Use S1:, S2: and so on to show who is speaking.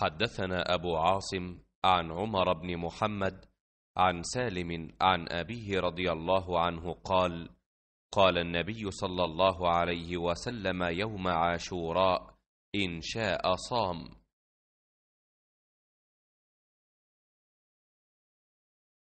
S1: حدثنا أبو عاصم عن
S2: عمر بن محمد عن سالم عن أبيه رضي الله عنه قال قال النبي صلى الله عليه وسلم يوم عاشوراء
S1: إن شاء صام